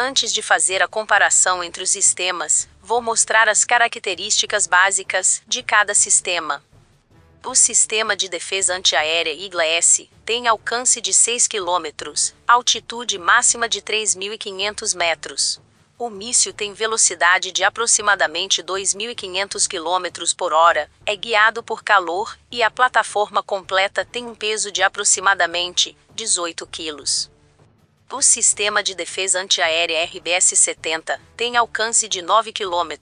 Antes de fazer a comparação entre os sistemas, vou mostrar as características básicas de cada sistema. O sistema de defesa antiaérea Igla S tem alcance de 6 km, altitude máxima de 3.500 metros. O míssil tem velocidade de aproximadamente 2.500 km por hora, é guiado por calor e a plataforma completa tem um peso de aproximadamente 18 kg. O sistema de defesa antiaérea RBS-70 tem alcance de 9 km,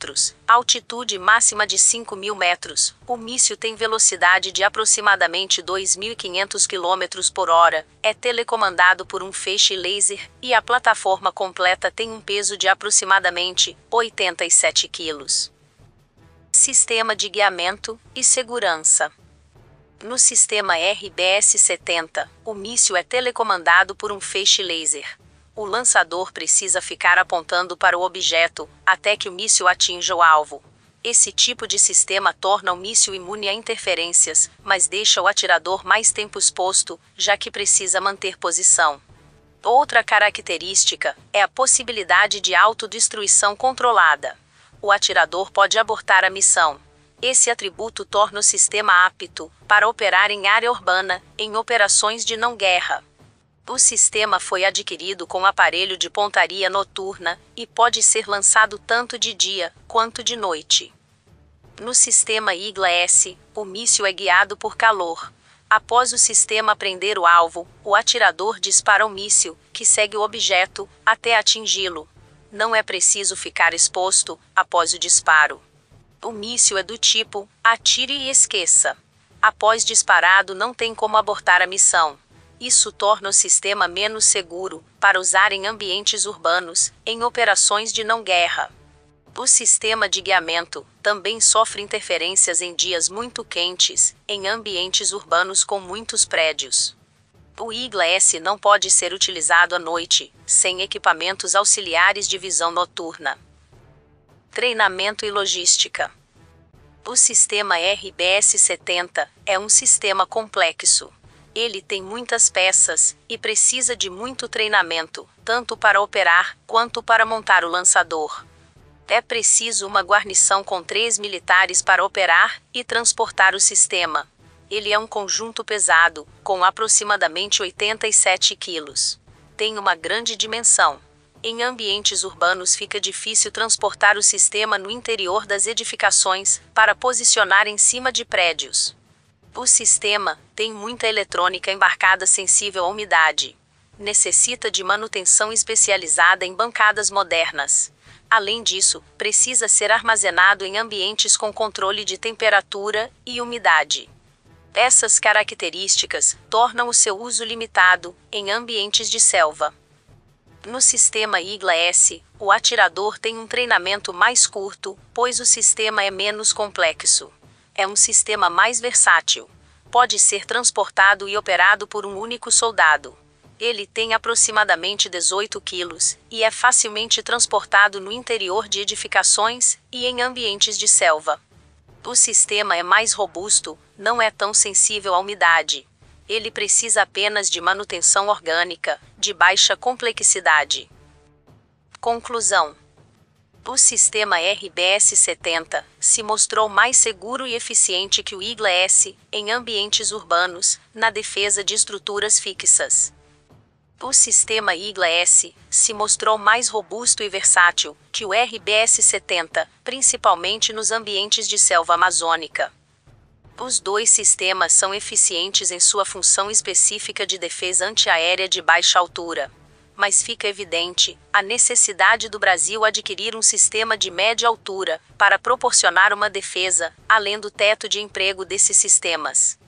altitude máxima de 5 mil metros. O míssil tem velocidade de aproximadamente 2.500 km por hora, é telecomandado por um feixe laser e a plataforma completa tem um peso de aproximadamente 87 kg. Sistema de guiamento e segurança. No sistema RBS-70, o míssil é telecomandado por um feixe laser. O lançador precisa ficar apontando para o objeto até que o míssil atinja o alvo. Esse tipo de sistema torna o míssil imune a interferências, mas deixa o atirador mais tempo exposto, já que precisa manter posição. Outra característica é a possibilidade de autodestruição controlada. O atirador pode abortar a missão, esse atributo torna o sistema apto para operar em área urbana, em operações de não-guerra. O sistema foi adquirido com aparelho de pontaria noturna e pode ser lançado tanto de dia quanto de noite. No sistema Igla S, o míssil é guiado por calor. Após o sistema prender o alvo, o atirador dispara o míssil, que segue o objeto, até atingi-lo. Não é preciso ficar exposto após o disparo. O míssil é do tipo: atire e esqueça. Após disparado, não tem como abortar a missão. Isso torna o sistema menos seguro para usar em ambientes urbanos, em operações de não-guerra. O sistema de guiamento também sofre interferências em dias muito quentes, em ambientes urbanos com muitos prédios. O Igla S não pode ser utilizado à noite, sem equipamentos auxiliares de visão noturna treinamento e logística. O sistema RBS-70 é um sistema complexo. Ele tem muitas peças e precisa de muito treinamento, tanto para operar quanto para montar o lançador. É preciso uma guarnição com três militares para operar e transportar o sistema. Ele é um conjunto pesado, com aproximadamente 87 quilos. Tem uma grande dimensão, em ambientes urbanos fica difícil transportar o sistema no interior das edificações para posicionar em cima de prédios. O sistema tem muita eletrônica embarcada sensível à umidade. Necessita de manutenção especializada em bancadas modernas. Além disso, precisa ser armazenado em ambientes com controle de temperatura e umidade. Essas características tornam o seu uso limitado em ambientes de selva. No sistema Igla-S, o atirador tem um treinamento mais curto, pois o sistema é menos complexo. É um sistema mais versátil. Pode ser transportado e operado por um único soldado. Ele tem aproximadamente 18 quilos e é facilmente transportado no interior de edificações e em ambientes de selva. O sistema é mais robusto, não é tão sensível à umidade ele precisa apenas de manutenção orgânica, de baixa complexidade. Conclusão: O sistema RBS-70 se mostrou mais seguro e eficiente que o IGLA-S em ambientes urbanos, na defesa de estruturas fixas. O sistema IGLA-S se mostrou mais robusto e versátil que o RBS-70, principalmente nos ambientes de selva amazônica. Os dois sistemas são eficientes em sua função específica de defesa antiaérea de baixa altura. Mas fica evidente a necessidade do Brasil adquirir um sistema de média altura para proporcionar uma defesa, além do teto de emprego desses sistemas.